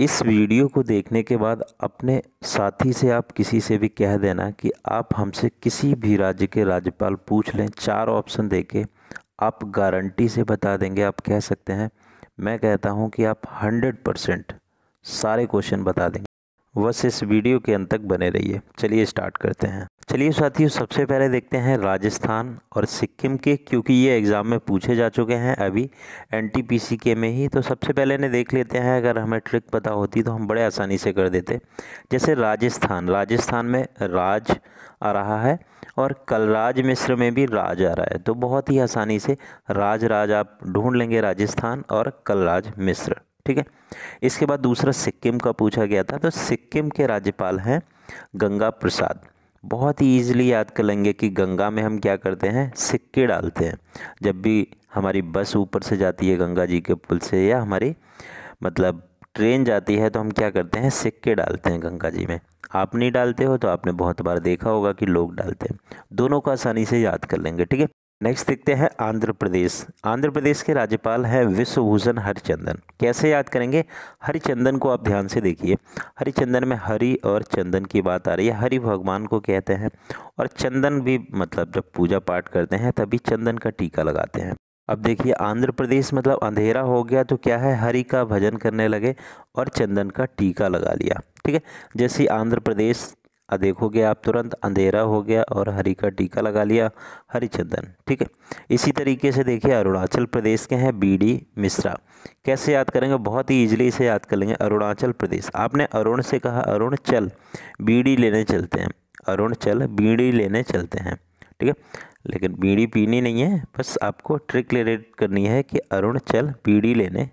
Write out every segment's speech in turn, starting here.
इस वीडियो को देखने के बाद अपने साथी से आप किसी से भी कह देना कि आप हमसे किसी भी राज्य के राज्यपाल पूछ लें चार ऑप्शन दे के आप गारंटी से बता देंगे आप कह सकते हैं मैं कहता हूँ कि आप हंड्रेड परसेंट सारे क्वेश्चन बता देंगे बस इस वीडियो के अंत तक बने रहिए चलिए स्टार्ट करते हैं चलिए साथियों सबसे पहले देखते हैं राजस्थान और सिक्किम के क्योंकि ये एग्ज़ाम में पूछे जा चुके हैं अभी एन के में ही तो सबसे पहले ने देख लेते हैं अगर हमें ट्रिक पता होती तो हम बड़े आसानी से कर देते जैसे राजस्थान राजस्थान में राज आ रहा है और कलराज मिश्र में भी राज आ रहा है तो बहुत ही आसानी से राज राज आप ढूंढ लेंगे राजस्थान और कलराज मिश्र ठीक है इसके बाद दूसरा सिक्किम का पूछा गया था तो सिक्किम के राज्यपाल हैं गंगा प्रसाद बहुत ही ईजिली याद कर लेंगे कि गंगा में हम क्या करते हैं सिक्के डालते हैं जब भी हमारी बस ऊपर से जाती है गंगा जी के पुल से या हमारी मतलब ट्रेन जाती है तो हम क्या करते हैं सिक्के डालते हैं गंगा जी में आप नहीं डालते हो तो आपने बहुत बार देखा होगा कि लोग डालते हैं दोनों को आसानी से याद कर लेंगे ठीक है नेक्स्ट देखते हैं आंध्र प्रदेश आंध्र प्रदेश के राज्यपाल हैं विश्वभूषण हरिचंदन कैसे याद करेंगे हरिचंदन को आप ध्यान से देखिए हरिचंदन में हरि और चंदन की बात आ रही है हरि भगवान को कहते हैं और चंदन भी मतलब जब पूजा पाठ करते हैं तभी चंदन का टीका लगाते हैं अब देखिए आंध्र प्रदेश मतलब अंधेरा हो गया तो क्या है हरि का भजन करने लगे और चंदन का टीका लगा लिया ठीक है जैसे आंध्र प्रदेश देखोगे आप तुरंत अंधेरा हो गया और हरी का टीका लगा लिया हरिचंदन ठीक है इसी तरीके से देखिए अरुणाचल प्रदेश के हैं बी डी मिश्रा कैसे याद करेंगे बहुत ही ईजिली से याद कर लेंगे अरुणाचल प्रदेश आपने अरुण से कहा अरुण चल बीड़ी लेने चलते हैं अरुण चल बीड़ी लेने चलते हैं ठीक है लेकिन बीड़ी पीनी नहीं है बस आपको ट्रिक रिलेट करनी है कि अरुण चल बीड़ी लेने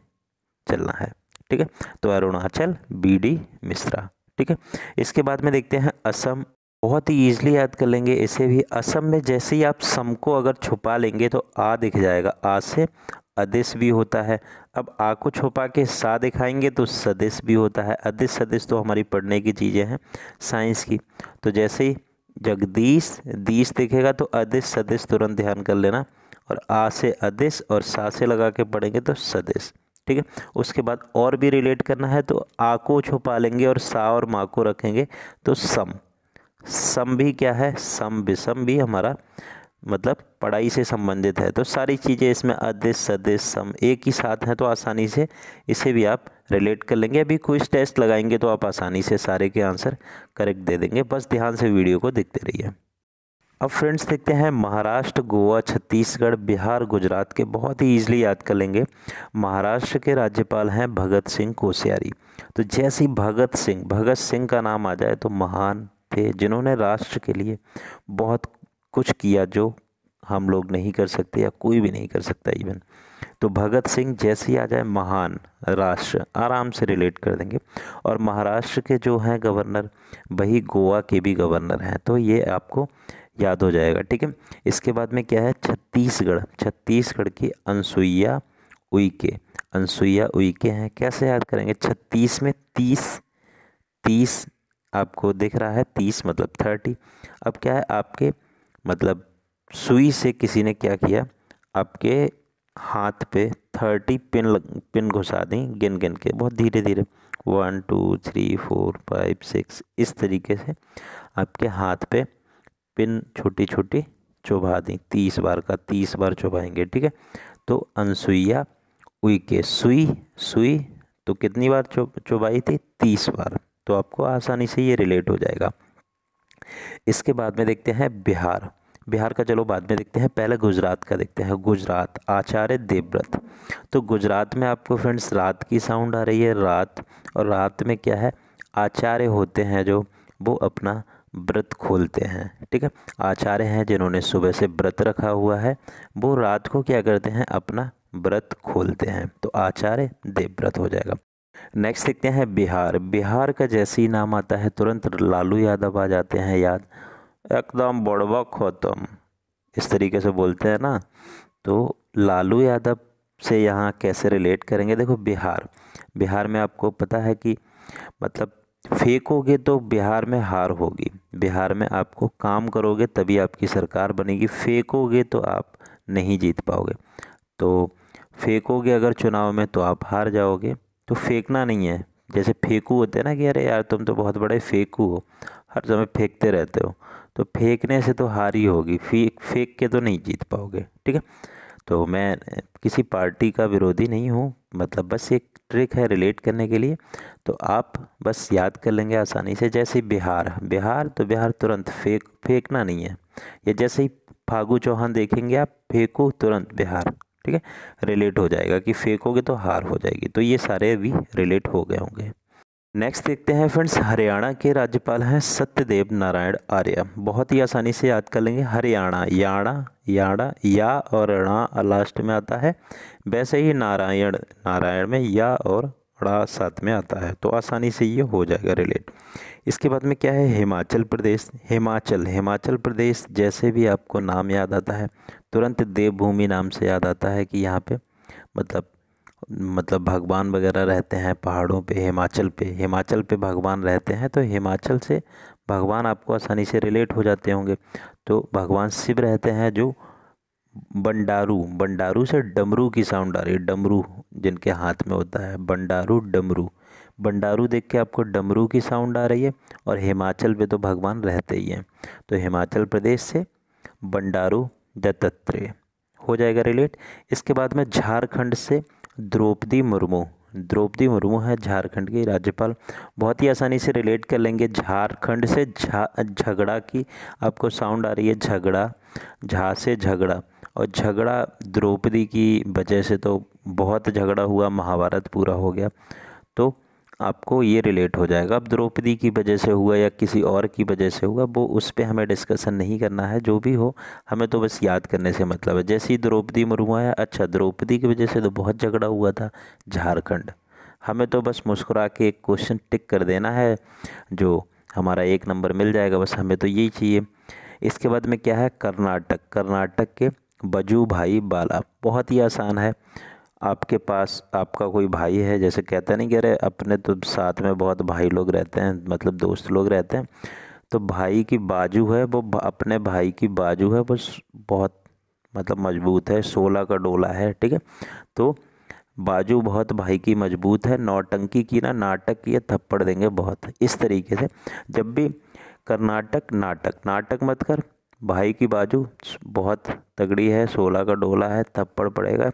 चलना है ठीक है तो अरुणाचल बीडी मिश्रा ठीक है इसके बाद में देखते हैं असम बहुत ही ईजिली याद कर लेंगे इसे भी असम में जैसे ही आप सम को अगर छुपा लेंगे तो आ दिख जाएगा आ से अदिश भी होता है अब आ को छुपा के सा दिखाएंगे तो सदिश भी होता है अदिश सदिश तो हमारी पढ़ने की चीज़ें हैं साइंस की तो जैसे ही जगदीश दीश दिखेगा तो अदिश सदिश तुरंत ध्यान कर लेना और आ से अदिश और सा से लगा के पढ़ेंगे तो सदिश ठीक है उसके बाद और भी रिलेट करना है तो आ को छुपा लेंगे और सा और माँ को रखेंगे तो सम सम भी क्या है सम विषम भी हमारा मतलब पढ़ाई से संबंधित है तो सारी चीज़ें इसमें अदिश सदिश सम एक ही साथ हैं तो आसानी से इसे भी आप रिलेट कर लेंगे अभी कुछ टेस्ट लगाएंगे तो आप आसानी से सारे के आंसर करेक्ट दे देंगे बस ध्यान से वीडियो को देखते रहिए अब फ्रेंड्स देखते हैं महाराष्ट्र गोवा छत्तीसगढ़ बिहार गुजरात के बहुत ही ईजिली याद कर लेंगे महाराष्ट्र के राज्यपाल हैं भगत सिंह कोश्यारी तो जैसे ही भगत सिंह भगत सिंह का नाम आ जाए तो महान थे जिन्होंने राष्ट्र के लिए बहुत कुछ किया जो हम लोग नहीं कर सकते या कोई भी नहीं कर सकता इवन तो भगत सिंह जैसे ही आ जाए महान राष्ट्र आराम से रिलेट कर देंगे और महाराष्ट्र के जो हैं गवर्नर वही गोवा के भी गवर्नर हैं तो ये आपको याद हो जाएगा ठीक है इसके बाद में क्या है छत्तीसगढ़ छत्तीसगढ़ की अनसुईया उइके अनसुईया उइके हैं कैसे याद करेंगे छत्तीस में तीस तीस आपको दिख रहा है तीस मतलब थर्टी अब क्या है आपके मतलब सुई से किसी ने क्या किया आपके हाथ पे थर्टी पिन लग पिन घुसा दी गिन गिन के बहुत धीरे धीरे one two three four five six इस तरीके से आपके हाथ पे पिन छोटी छोटी चुभा दें तीस बार का तीस बार चुभाएंगे ठीक है तो अनसुईया उई के सुई सुई तो कितनी बार चुभाई थी तीस बार तो आपको आसानी से ये रिलेट हो जाएगा इसके बाद में देखते हैं बिहार बिहार का चलो बाद में देखते हैं पहले गुजरात का देखते हैं गुजरात आचार्य देवव्रत तो गुजरात में आपको फ्रेंड्स रात की साउंड आ रही है रात और रात में क्या है आचार्य होते हैं जो वो अपना व्रत खोलते हैं ठीक है आचार्य हैं जिन्होंने सुबह से व्रत रखा हुआ है वो रात को क्या करते हैं अपना व्रत खोलते हैं तो आचार्य देवव्रत हो जाएगा नेक्स्ट देखते हैं बिहार बिहार का जैसे ही नाम आता है तुरंत लालू यादव आ जाते हैं याद एकदम बड़वा खत्म इस तरीके से बोलते हैं ना तो लालू यादव से यहाँ कैसे रिलेट करेंगे देखो बिहार बिहार में आपको पता है कि मतलब फेंकोगे तो बिहार में हार होगी बिहार में आपको काम करोगे तभी आपकी सरकार बनेगी फेंकोगे तो आप नहीं जीत पाओगे तो फेंकोगे अगर चुनाव में तो आप हार जाओगे तो फेंकना नहीं है जैसे फेंकू होते हैं ना कि अरे यार तुम तो बहुत बड़े फेंकू हो हर समय फेंकते रहते हो तो फेंकने से तो हार ही होगी फेंक फेंक के तो नहीं जीत पाओगे ठीक है तो मैं किसी पार्टी का विरोधी नहीं हूँ मतलब बस एक ट्रिक है रिलेट करने के लिए तो आप बस याद कर लेंगे आसानी से जैसे बिहार बिहार तो बिहार तुरंत फेंक फेंकना नहीं है या जैसे ही फागू चौहान देखेंगे आप फेंको तुरंत बिहार ठीक है रिलेट हो जाएगा कि फेंकोगे तो हार हो जाएगी तो ये सारे भी रिलेट हो गए होंगे नेक्स्ट देखते हैं फ्रेंड्स हरियाणा के राज्यपाल हैं सत्यदेव नारायण आर्य बहुत ही आसानी से याद कर लेंगे हरियाणा याणा याणा या और णा लास्ट में आता है वैसे ही नारायण नारायण में या और अड़ा साथ में आता है तो आसानी से ये हो जाएगा रिलेट इसके बाद में क्या है हिमाचल प्रदेश हिमाचल हिमाचल प्रदेश जैसे भी आपको नाम याद आता है तुरंत देवभूमि नाम से याद आता है कि यहाँ पर मतलब मतलब भगवान वगैरह रहते हैं पहाड़ों पे हिमाचल पे हिमाचल पे भगवान रहते हैं तो हिमाचल से भगवान आपको आसानी से रिलेट हो जाते होंगे तो भगवान शिव रहते हैं जो बंडारू बंडारू से डमरू की साउंड आ रही है डमरू जिनके हाथ में होता है बंडारू डमरू बंडारू देख के आपको डमरू की साउंड आ रही है और हिमाचल पे तो भगवान रहते ही हैं तो हिमाचल प्रदेश से बंडारू दत्तात्रेय हो जाएगा रिलेट इसके बाद में झारखंड से द्रौपदी मुर्मू द्रौपदी मुर्मू है झारखंड की राज्यपाल बहुत ही आसानी से रिलेट कर लेंगे झारखंड से झा झगड़ा की आपको साउंड आ रही है झगड़ा झा से झगड़ा और झगड़ा द्रौपदी की वजह से तो बहुत झगड़ा हुआ महाभारत पूरा हो गया तो आपको ये रिलेट हो जाएगा अब द्रौपदी की वजह से हुआ या किसी और की वजह से हुआ वो उस पर हमें डिस्कशन नहीं करना है जो भी हो हमें तो बस याद करने से मतलब है जैसे ही द्रौपदी मुर्मू है अच्छा द्रौपदी की वजह से तो बहुत झगड़ा हुआ था झारखंड हमें तो बस मुस्कुरा के एक क्वेश्चन टिक कर देना है जो हमारा एक नंबर मिल जाएगा बस हमें तो यही चाहिए इसके बाद में क्या है कर्नाटक कर्नाटक के बजू भाई बाला बहुत ही आसान है आपके पास आपका कोई भाई है जैसे कहते नहीं कह रहे अपने तो साथ में बहुत भाई लोग रहते हैं मतलब दोस्त लोग रहते हैं तो भाई की बाजू है वो अपने भाई की बाजू है वो बहुत मतलब मजबूत है सोलह का डोला है ठीक है तो बाजू बहुत भाई की मजबूत है नौटंकी की ना नाटक की थप्पड़ देंगे बहुत इस तरीके से जब भी कर्नाटक नाटक नाटक मत कर भाई की बाजू बहुत तगड़ी है सोलह का डोला है थप्पड़ पड़ेगा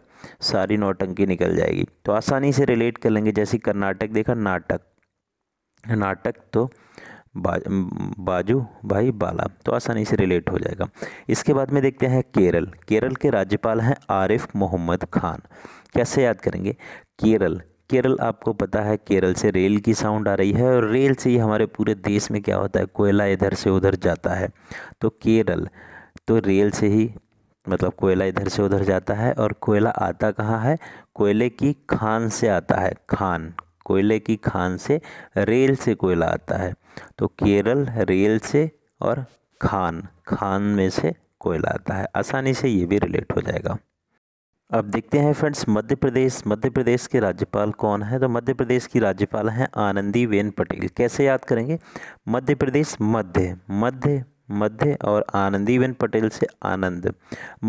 सारी नौटंकी निकल जाएगी तो आसानी से रिलेट कर लेंगे जैसे कर्नाटक देखा नाटक नाटक तो बाज, बाजू भाई बाला तो आसानी से रिलेट हो जाएगा इसके बाद में देखते हैं केरल केरल के राज्यपाल हैं आरिफ मोहम्मद खान कैसे याद करेंगे केरल केरल आपको पता है केरल से रेल की साउंड आ रही है और रेल से ही हमारे पूरे देश में क्या होता है कोयला इधर से उधर जाता है तो केरल तो रेल से ही मतलब कोयला इधर से उधर जाता है और कोयला आता कहाँ है कोयले की खान से आता है खान कोयले की खान से रेल से कोयला आता है तो केरल रेल से और खान खान में से कोयला आता है आसानी से ये भी रिलेट हो जाएगा अब देखते हैं फ्रेंड्स मध्य प्रदेश मध्य प्रदेश के राज्यपाल कौन है तो मध्य प्रदेश की राज्यपाल हैं आनंदीबेन पटेल कैसे याद करेंगे मध्य प्रदेश मध्य मध्य मध्य और आनंदीबेन पटेल से आनंद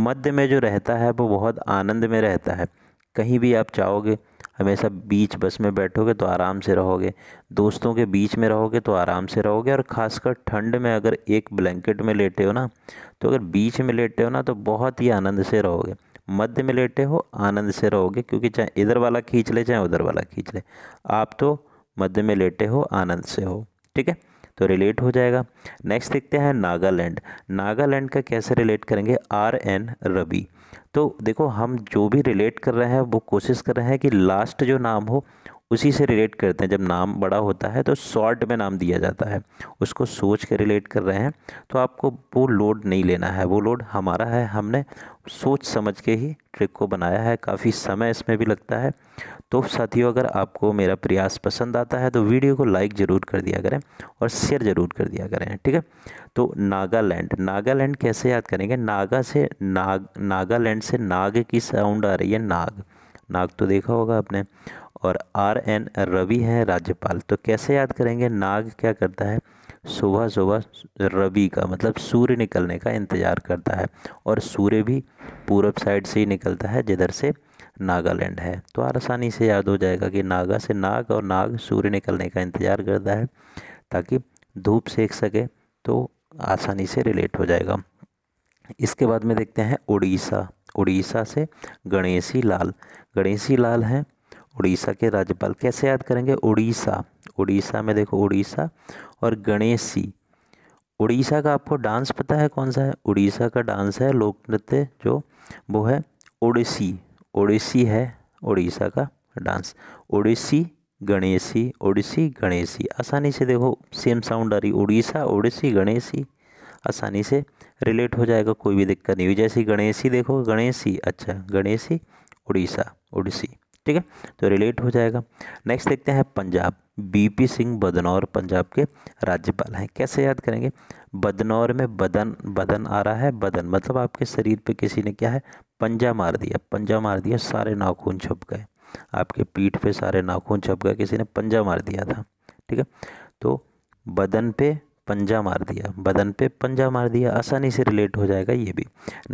मध्य में जो रहता है वो बहुत आनंद में रहता है कहीं भी आप चाहोगे हमेशा बीच बस में बैठोगे तो आराम से रहोगे दोस्तों के बीच में रहोगे तो आराम से रहोगे और ख़ासकर ठंड में अगर एक ब्लैंकेट में लेटे हो ना तो अगर बीच में लेटे हो ना तो बहुत ही आनंद से रहोगे मध्य में लेटे हो आनंद से रहोगे क्योंकि चाहे इधर वाला खींच ले चाहे उधर वाला खींच ले आप तो मध्य में लेटे हो आनंद से हो ठीक है तो रिलेट हो जाएगा नेक्स्ट देखते हैं नागालैंड नागालैंड का कैसे रिलेट करेंगे आर एन रवि तो देखो हम जो भी रिलेट कर रहे हैं वो कोशिश कर रहे हैं कि लास्ट जो नाम हो उसी से रिलेट करते हैं जब नाम बड़ा होता है तो शॉर्ट में नाम दिया जाता है उसको सोच के रिलेट कर रहे हैं तो आपको वो लोड नहीं लेना है वो लोड हमारा है हमने सोच समझ के ही ट्रिक को बनाया है काफ़ी समय इसमें भी लगता है तो साथियों अगर आपको मेरा प्रयास पसंद आता है तो वीडियो को लाइक ज़रूर कर दिया करें और शेयर ज़रूर कर दिया करें ठीक है तो नागालैंड नागालैंड कैसे याद करेंगे नागा से नाग नागालैंड से नाग की साउंड आ रही है नाग नाग तो देखा होगा आपने और आर एन रवि हैं राज्यपाल तो कैसे याद करेंगे नाग क्या करता है सुबह सुबह रवि का मतलब सूर्य निकलने का इंतज़ार करता है और सूर्य भी पूरब साइड से ही निकलता है जिधर से नागालैंड है तो आसानी से याद हो जाएगा कि नागा से नाग और नाग सूर्य निकलने का इंतज़ार करता है ताकि धूप सेक सके तो आसानी से रिलेट हो जाएगा इसके बाद में देखते हैं उड़ीसा उड़ीसा से गणेशी लाल गणेशी लाल हैं उड़ीसा के राज्यपाल कैसे याद करेंगे उड़ीसा उड़ीसा में देखो उड़ीसा और गणेश उड़ीसा का आपको डांस पता है कौन सा है उड़ीसा का डांस है लोक नृत्य जो वो है ओडिसी ओडिसी है उड़ीसा का डांस ओडिसी गणेशी ओडिसी गणेशी आसानी से देखो सेम साउंड आ रही उड़ीसा ओडिसी गणेशी आसानी से रिलेट हो जाएगा कोई भी दिक्कत नहीं हुई जैसे गणेशी देखो गणेशी अच्छा गणेशी उड़ीसा उड़ीसी ठीक है तो रिलेट हो जाएगा नेक्स्ट देखते हैं पंजाब बीपी सिंह बदनौर पंजाब के राज्यपाल हैं कैसे याद करेंगे बदनौर में बदन बदन आ रहा है बदन मतलब आपके शरीर पे किसी ने क्या है पंजा मार दिया पंजा मार दिया सारे नाखून छप गए आपके पीठ पे सारे नाखून छप गए किसी ने पंजा मार दिया था ठीक है तो बदन पे पंजा मार दिया बदन पे पंजा मार दिया आसानी से रिलेट हो जाएगा ये भी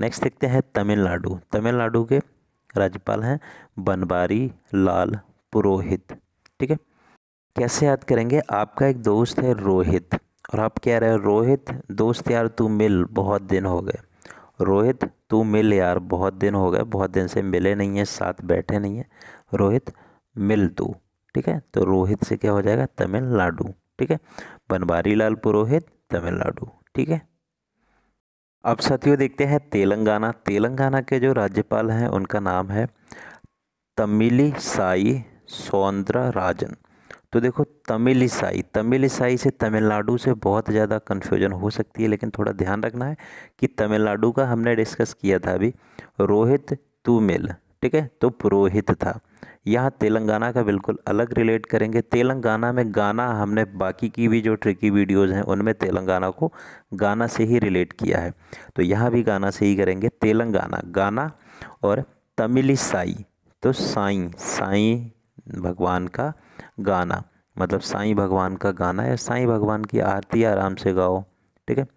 नेक्स्ट देखते हैं तमिलनाडु तमिलनाडु के राज्यपाल हैं बनवारी लाल पुरोहित ठीक है कैसे याद करेंगे आपका एक दोस्त है रोहित और आप कह रहे हो रोहित दोस्त यार तू मिल बहुत दिन हो गए रोहित तू मिल यार बहुत दिन हो गए बहुत दिन से मिले नहीं हैं साथ बैठे नहीं हैं रोहित मिल तू ठीक है तो रोहित से क्या हो जाएगा तमिलनाडु ठीक है बनवारी लाल पुरोहित तमिलनाडु ठीक है अब साथियों देखते हैं तेलंगाना तेलंगाना के जो राज्यपाल हैं उनका नाम है तमिली साई सौंदरा राजन तो देखो तमिल ईसाई तमिल ईसाई से तमिलनाडु से बहुत ज़्यादा कन्फ्यूजन हो सकती है लेकिन थोड़ा ध्यान रखना है कि तमिलनाडु का हमने डिस्कस किया था अभी रोहित तूमिल ठीक है तो पुरोहित था यहाँ तेलंगाना का बिल्कुल अलग रिलेट करेंगे तेलंगाना में गाना हमने बाकी की भी जो ट्रिकी वीडियोज़ हैं उनमें तेलंगाना को गाना से ही रिलेट किया है तो यहाँ भी गाना से ही करेंगे तेलंगाना गाना और तमिली साई तो साई साई भगवान का गाना मतलब साई भगवान का गाना या साई भगवान की आरती आराम से गाओ ठीक है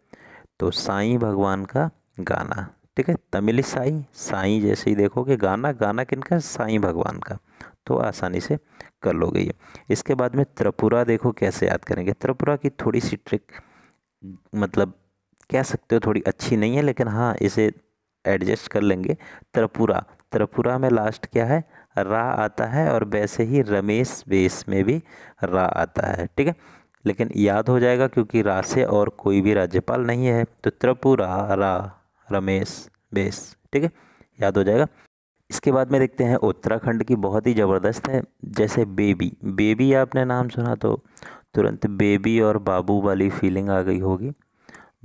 तो साई भगवान का गाना ठीक है तमिल साई साई जैसे ही देखोगे गाना गाना किनका साई भगवान का तो आसानी से कर लोगे ये इसके बाद में त्रिपुरा देखो कैसे याद करेंगे त्रिपुरा की थोड़ी सी ट्रिक मतलब कह सकते हो थोड़ी अच्छी नहीं है लेकिन हाँ इसे एडजस्ट कर लेंगे त्रिपुरा त्रिपुरा में लास्ट क्या है रा आता है और वैसे ही रमेश बेस में भी रा आता है ठीक है लेकिन याद हो जाएगा क्योंकि रा से और कोई भी राज्यपाल नहीं है तो त्रिपुरा रा रमेश बेस ठीक है याद हो जाएगा इसके बाद में देखते हैं उत्तराखंड की बहुत ही ज़बरदस्त है जैसे बेबी बेबी आपने नाम सुना तो तुरंत बेबी और बाबू वाली फीलिंग आ गई होगी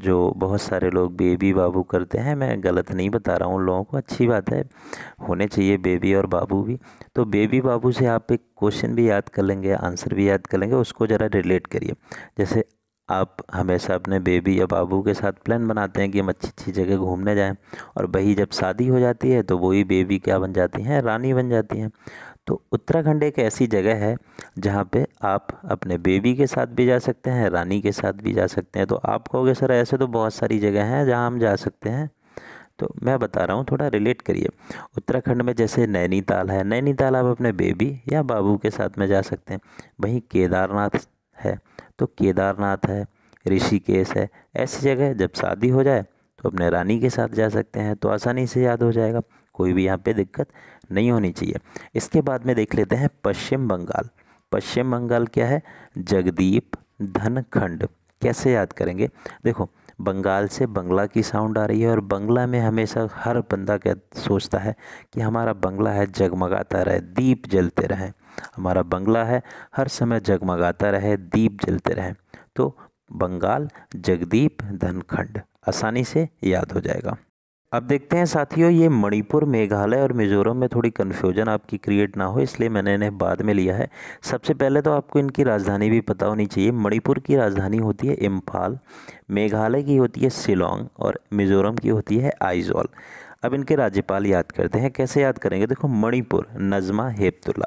जो बहुत सारे लोग बेबी बाबू करते हैं मैं गलत नहीं बता रहा हूँ लोगों को अच्छी बात है होने चाहिए बेबी और बाबू भी तो बेबी बाबू से आप एक क्वेश्चन भी याद कर लेंगे आंसर भी याद कर लेंगे उसको ज़रा रिलेट करिए जैसे आप हमेशा अपने बेबी या बाबू के साथ प्लान बनाते हैं कि हम अच्छी अच्छी जगह घूमने जाएं और वही जब शादी हो जाती है तो वही बेबी क्या बन जाती हैं रानी बन जाती हैं तो उत्तराखंड एक ऐसी जगह है जहाँ पे आप अपने बेबी के साथ भी जा सकते हैं रानी के साथ भी जा सकते हैं तो आप कहोगे सर ऐसे तो बहुत सारी जगह हैं जहाँ हम जा सकते हैं तो मैं बता रहा हूँ थोड़ा रिलेट करिए उत्तराखंड में जैसे नैनीताल है नैनीताल आप अपने बेबी या बाबू के साथ में जा सकते हैं वहीं केदारनाथ है तो केदारनाथ है ऋषिकेश है ऐसी जगह जब शादी हो जाए तो अपने रानी के साथ जा सकते हैं तो आसानी से याद हो जाएगा कोई भी यहाँ पे दिक्कत नहीं होनी चाहिए इसके बाद में देख लेते हैं पश्चिम बंगाल पश्चिम बंगाल क्या है जगदीप धनखंड कैसे याद करेंगे देखो बंगाल से बंगला की साउंड आ रही है और बंगला में हमेशा हर बंदा क्या सोचता है कि हमारा बंगला है जगमगाता रहे दीप जलते रहें हमारा बंगला है हर समय जगमगाता रहे दीप जलते रहे तो बंगाल जगदीप धनखंड आसानी से याद हो जाएगा अब देखते हैं साथियों ये मणिपुर मेघालय और मिज़ोरम में थोड़ी कन्फ्यूजन आपकी क्रिएट ना हो इसलिए मैंने इन्हें बाद में लिया है सबसे पहले तो आपको इनकी राजधानी भी पता होनी चाहिए मणिपुर की राजधानी होती है इम्फाल मेघालय की होती है शिलोंग और मिज़ोरम की होती है आइजॉल अब इनके राज्यपाल याद करते हैं कैसे याद करेंगे देखो मणिपुर नज़मा हेपतुल्ला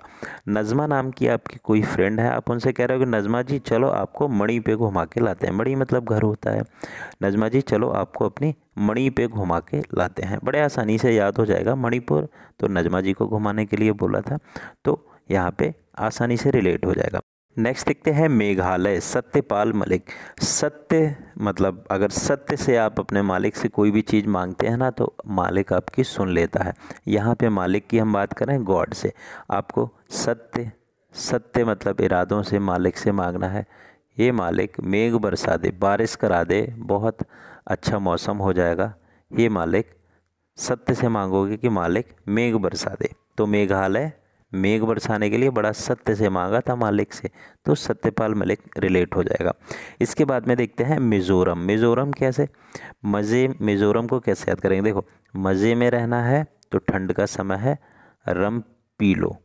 नज़मा नाम की आपकी कोई फ्रेंड है आप उनसे कह रहे हो कि नज़मा जी चलो आपको मणि पे घुमा के लाते हैं मणि मतलब घर होता है नज़मा जी चलो आपको अपनी मणि पे घुमा के लाते हैं बड़े आसानी से याद हो जाएगा मणिपुर तो नजमा जी को घुमाने के लिए बोला था तो यहाँ पे आसानी से रिलेट हो जाएगा नेक्स्ट देखते हैं मेघालय सत्यपाल मलिक सत्य मतलब अगर सत्य से आप अपने मालिक से कोई भी चीज़ मांगते हैं ना तो मालिक आपकी सुन लेता है यहाँ पे मालिक की हम बात करें गॉड से आपको सत्य सत्य मतलब इरादों से मालिक से मांगना है ये मालिक मेघ बरसा दे बारिश करा दे बहुत अच्छा मौसम हो जाएगा ये मालिक सत्य से मांगोगे कि मालिक मेघ बरसा दे तो मेघालय मेघ बरसाने के लिए बड़ा सत्य से मांगा था मालिक से तो सत्यपाल मलिक रिलेट हो जाएगा इसके बाद में देखते हैं मिज़ोरम मिज़ोरम कैसे मज़े मिज़ोरम को कैसे याद करेंगे देखो मज़े में रहना है तो ठंड का समय है रम पी लो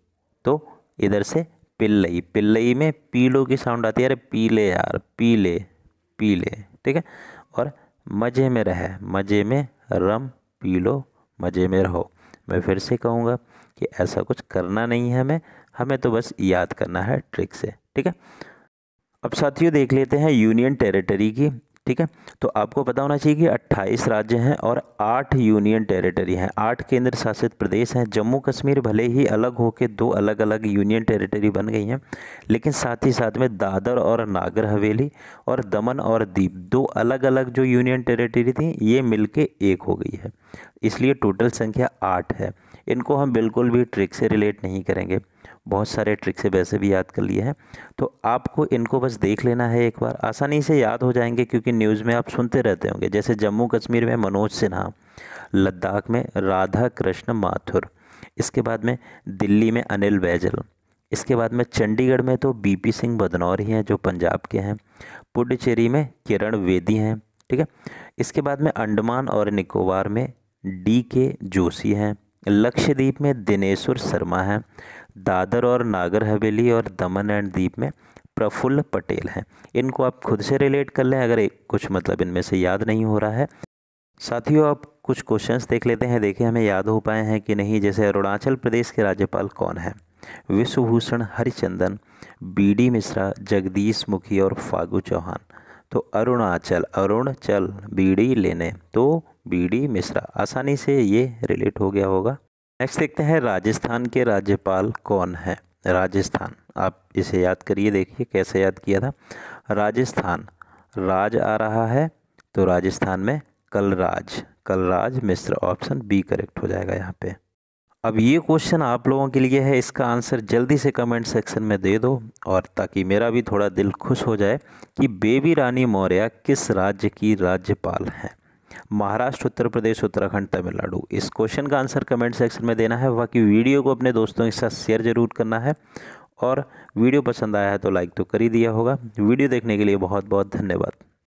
तो इधर से पिल्लई पिल्लई में पीलो की साउंड आती है अरे पीले यार पीले पीले ठीक है और मज़े में रहे मज़े में रम पी लो मज़े में रहो मैं फिर से कहूँगा कि ऐसा कुछ करना नहीं है हमें हमें तो बस याद करना है ट्रिक से ठीक है अब साथियों देख लेते हैं यूनियन टेरिटरी की ठीक है तो आपको पता होना चाहिए कि 28 राज्य हैं और 8 यूनियन टेरिटरी हैं 8 केंद्र शासित प्रदेश हैं जम्मू कश्मीर भले ही अलग होकर दो अलग अलग यूनियन टेरिटरी बन गई हैं लेकिन साथ ही साथ में दादर और नागर हवेली और दमन और दीप दो अलग अलग जो यूनियन टेरिटरी थी ये मिलके एक हो गई है इसलिए टोटल संख्या आठ है इनको हम बिल्कुल भी ट्रिक से रिलेट नहीं करेंगे बहुत सारे ट्रिक से वैसे भी याद कर लिए हैं तो आपको इनको बस देख लेना है एक बार आसानी से याद हो जाएंगे क्योंकि न्यूज़ में आप सुनते रहते होंगे जैसे जम्मू कश्मीर में मनोज सिन्हा लद्दाख में राधा कृष्ण माथुर इसके बाद में दिल्ली में अनिल बैजल इसके बाद में चंडीगढ़ में तो बीपी सिंह बदनौर ही हैं जो पंजाब के हैं पुडुचेरी में किरण वेदी हैं ठीक है इसके बाद में अंडमान और निकोबार में डी के जोशी हैं लक्षद्वीप में दिनेश्वर शर्मा हैं दादर और नागर हवेली और दमन एंड द्वीप में प्रफुल्ल पटेल हैं इनको आप खुद से रिलेट कर लें अगर कुछ मतलब इनमें से याद नहीं हो रहा है साथियों आप कुछ क्वेश्चंस देख लेते हैं देखिए हमें याद हो पाए हैं कि नहीं जैसे अरुणाचल प्रदेश के राज्यपाल कौन हैं विश्वभूषण हरिचंदन बी डी मिश्रा जगदीश मुखी और फागू चौहान तो अरुणाचल अरुणचल बीड़ी लेने तो बी डी मिश्रा आसानी से ये रिलेट हो गया होगा नेक्स्ट देखते हैं राजस्थान के राज्यपाल कौन है राजस्थान आप इसे याद करिए देखिए कैसे याद किया था राजस्थान राज आ रहा है तो राजस्थान में Kalraj Kalraj Mishra option B correct हो जाएगा यहाँ पे अब ये क्वेश्चन आप लोगों के लिए है इसका आंसर जल्दी से कमेंट सेक्शन में दे दो और ताकि मेरा भी थोड़ा दिल खुश हो जाए कि बेबी रानी मौर्य किस राज्य की राज्यपाल हैं महाराष्ट्र उत्तर प्रदेश उत्तराखंड तमिलनाडु इस क्वेश्चन का आंसर कमेंट सेक्शन में देना है बाकी वीडियो को अपने दोस्तों के साथ शेयर जरूर करना है और वीडियो पसंद आया है तो लाइक तो कर ही दिया होगा वीडियो देखने के लिए बहुत बहुत धन्यवाद